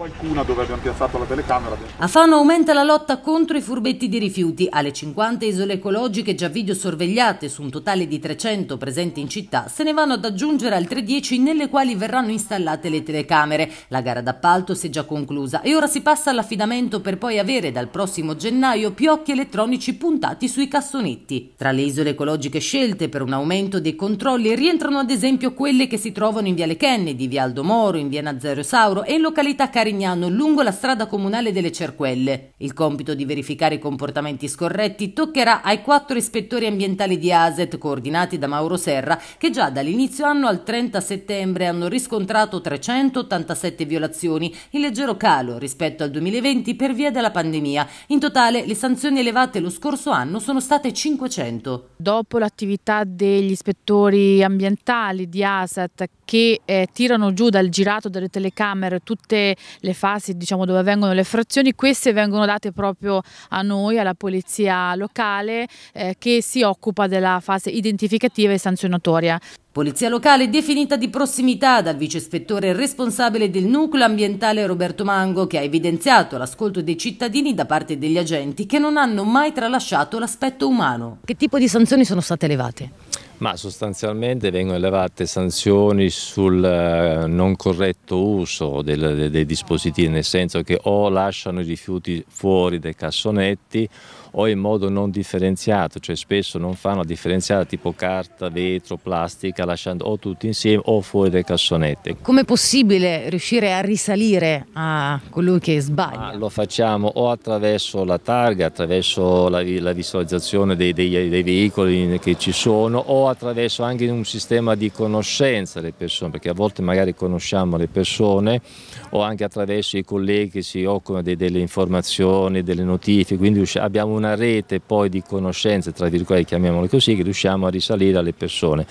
qualcuna dove abbiamo piazzato la telecamera. A Fano aumenta la lotta contro i furbetti di rifiuti. Alle 50 isole ecologiche già video sorvegliate su un totale di 300 presenti in città se ne vanno ad aggiungere altre 10 nelle quali verranno installate le telecamere. La gara d'appalto si è già conclusa e ora si passa all'affidamento per poi avere dal prossimo gennaio più occhi elettronici puntati sui cassonetti. Tra le isole ecologiche scelte per un aumento dei controlli rientrano ad esempio quelle che si trovano in Viale Kennedy, Via Aldo Moro, in Via Nazario Sauro e in località Cari Carignano lungo la strada comunale delle Cerquelle. Il compito di verificare i comportamenti scorretti toccherà ai quattro ispettori ambientali di ASET coordinati da Mauro Serra che già dall'inizio anno al 30 settembre hanno riscontrato 387 violazioni, in leggero calo rispetto al 2020 per via della pandemia. In totale le sanzioni elevate lo scorso anno sono state 500. Dopo l'attività degli ispettori ambientali di ASET che eh, tirano giù dal girato delle telecamere tutte le fasi diciamo, dove avvengono le frazioni, queste vengono date proprio a noi, alla polizia locale eh, che si occupa della fase identificativa e sanzionatoria. Polizia locale definita di prossimità dal vice ispettore responsabile del nucleo ambientale Roberto Mango che ha evidenziato l'ascolto dei cittadini da parte degli agenti che non hanno mai tralasciato l'aspetto umano. Che tipo di sanzioni sono state elevate? Ma sostanzialmente vengono elevate sanzioni sul eh, non corretto uso del, dei dispositivi, nel senso che o lasciano i rifiuti fuori dai cassonetti o in modo non differenziato, cioè spesso non fanno differenziata tipo carta, vetro, plastica, lasciando o tutti insieme o fuori dai cassonetti. Come è possibile riuscire a risalire a colui che sbaglia? Ma lo facciamo o attraverso la targa, attraverso la, la visualizzazione dei, dei, dei veicoli che ci sono o attraverso anche un sistema di conoscenza delle persone, perché a volte magari conosciamo le persone o anche attraverso i colleghi che si occupano di, delle informazioni, delle notifiche, quindi abbiamo una rete poi di conoscenze, tra virgolette chiamiamole così, che riusciamo a risalire alle persone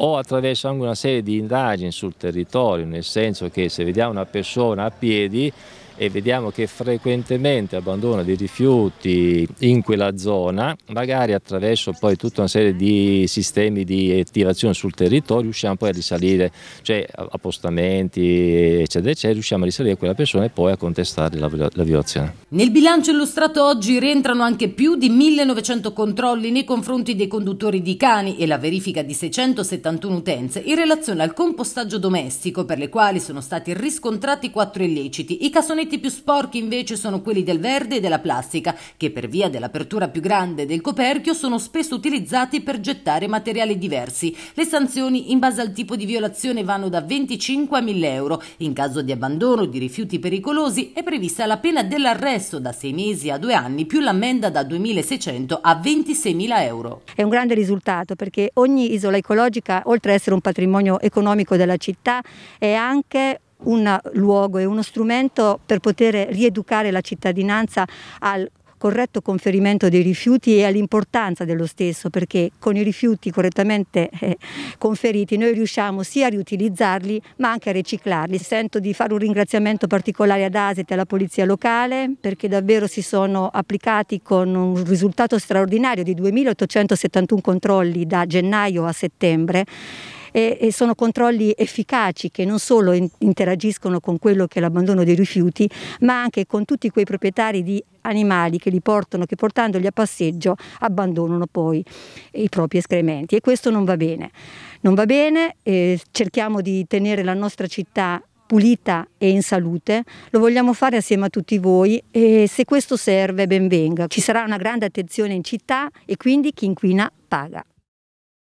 o attraverso anche una serie di indagini sul territorio, nel senso che se vediamo una persona a piedi e vediamo che frequentemente abbandona dei rifiuti in quella zona, magari attraverso poi tutta una serie di sistemi di attivazione sul territorio riusciamo poi a risalire, cioè appostamenti eccetera eccetera, riusciamo a risalire quella persona e poi a contestare la, la violazione. Nel bilancio illustrato oggi rientrano anche più di 1900 controlli nei confronti dei conduttori di cani e la verifica di 671 utenze in relazione al compostaggio domestico per le quali sono stati riscontrati quattro illeciti, i cassonetti Pavimenti più sporchi invece sono quelli del verde e della plastica, che per via dell'apertura più grande del coperchio sono spesso utilizzati per gettare materiali diversi. Le sanzioni in base al tipo di violazione vanno da 25 a 1000 euro. In caso di abbandono di rifiuti pericolosi è prevista la pena dell'arresto da 6 mesi a 2 anni più l'ammenda da 2.600 a 26.000 euro. È un grande risultato perché ogni isola ecologica, oltre ad essere un patrimonio economico della città, è anche un luogo e uno strumento per poter rieducare la cittadinanza al corretto conferimento dei rifiuti e all'importanza dello stesso perché con i rifiuti correttamente eh, conferiti noi riusciamo sia a riutilizzarli ma anche a riciclarli. Sento di fare un ringraziamento particolare ad Aset e alla Polizia Locale perché davvero si sono applicati con un risultato straordinario di 2.871 controlli da gennaio a settembre e, e sono controlli efficaci che non solo in, interagiscono con quello che è l'abbandono dei rifiuti, ma anche con tutti quei proprietari di animali che li portano, che portandoli a passeggio abbandonano poi i propri escrementi e questo non va bene. Non va bene, eh, cerchiamo di tenere la nostra città pulita e in salute, lo vogliamo fare assieme a tutti voi e se questo serve ben venga. Ci sarà una grande attenzione in città e quindi chi inquina paga.